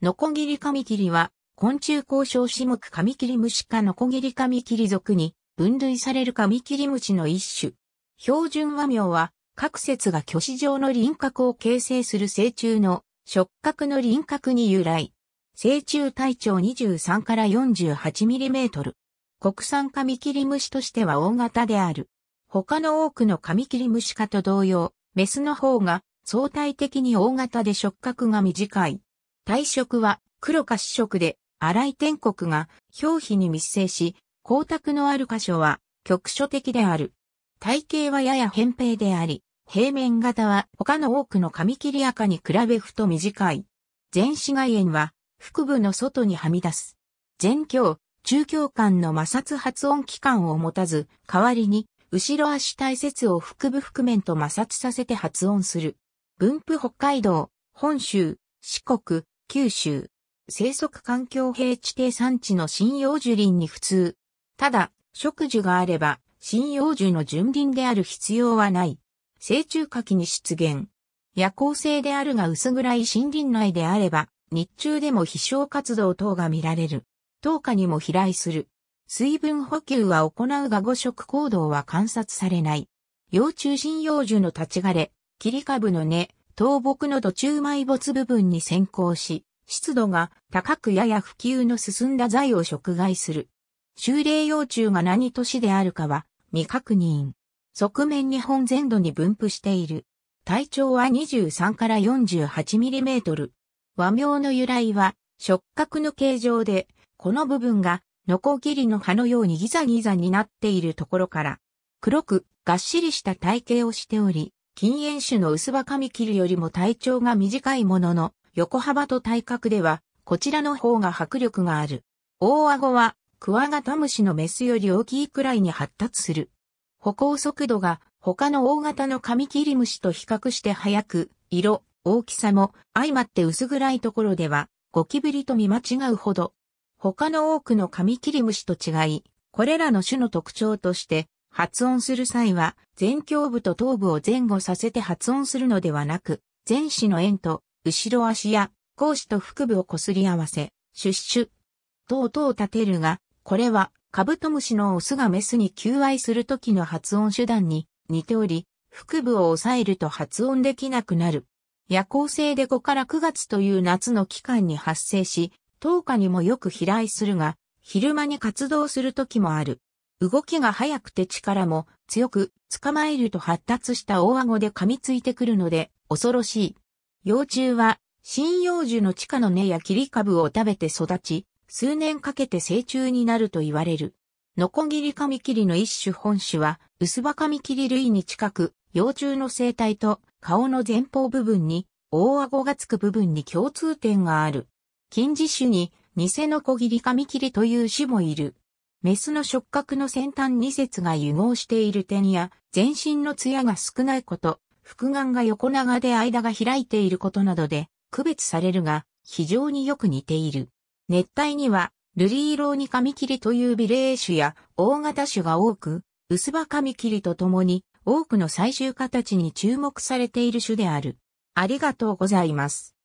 ノコギリカミキリは、昆虫交渉種目カミキリムシ科ノコギリカミキリ属に分類されるカミキリムシの一種。標準和名は、各節が虚子状の輪郭を形成する成虫の触角の輪郭に由来。成虫体長23から4 8トル。国産カミキリムシとしては大型である。他の多くのカミキリムシ科と同様、メスの方が相対的に大型で触角が短い。体色は黒か主色で、荒い天国が表皮に密生し、光沢のある箇所は局所的である。体型はやや扁平であり、平面型は他の多くの髪切り赤に比べ太短い。全紫外縁は腹部の外にはみ出す。全胸、中胸間の摩擦発音器官を持たず、代わりに後ろ足体節を腹部覆面と摩擦させて発音する。分布北海道、本州、四国、九州、生息環境平地低産地の針葉樹林に普通。ただ、植樹があれば、針葉樹の純林である必要はない。成虫柿に出現。夜行性であるが薄暗い森林内であれば、日中でも飛翔活動等が見られる。等下にも飛来する。水分補給は行うが誤食行動は観察されない。幼虫針葉樹の立ち枯れ、切り株の根、倒木の土中埋没部分に先行し、湿度が高くやや普及の進んだ材を食害する。修霊幼虫が何年であるかは未確認。側面日本全土に分布している。体長は23から 48mm。和名の由来は触覚の形状で、この部分がノコギリの葉のようにギザギザになっているところから、黒くがっしりした体型をしており、禁煙種の薄葉紙切りよりも体長が短いものの、横幅と体格では、こちらの方が迫力がある。大顎は、クワガタムシのメスより大きいくらいに発達する。歩行速度が他の大型のカミキリムシと比較して速く、色、大きさも相まって薄暗いところでは、ゴキブリと見間違うほど。他の多くのカミキリムシと違い、これらの種の特徴として、発音する際は、前胸部と頭部を前後させて発音するのではなく、前肢の円と、後ろ足や、後肢と腹部をこすり合わせ、シュッシュとうを立てるが、これは、カブトムシのオスがメスに求愛するときの発音手段に似ており、腹部を抑えると発音できなくなる。夜行性で5から9月という夏の期間に発生し、10日にもよく飛来するが、昼間に活動する時もある。動きが速くて力も強く、捕まえると発達した大顎で噛みついてくるので、恐ろしい。幼虫は、針葉樹の地下の根や切り株を食べて育ち、数年かけて成虫になると言われる。ノコギリカミキリの一種本種は、薄葉カミキリ類に近く、幼虫の生態と顔の前方部分に、大顎がつく部分に共通点がある。近似種に、ニセノコギリカミキリという種もいる。メスの触覚の先端2節が融合している点や、全身の艶が少ないこと、複眼が横長で間が開いていることなどで、区別されるが、非常によく似ている。熱帯には、ルリーローニカミキリという美麗種や大型種が多く、薄葉カミキリとともに多くの最終形に注目されている種である。ありがとうございます。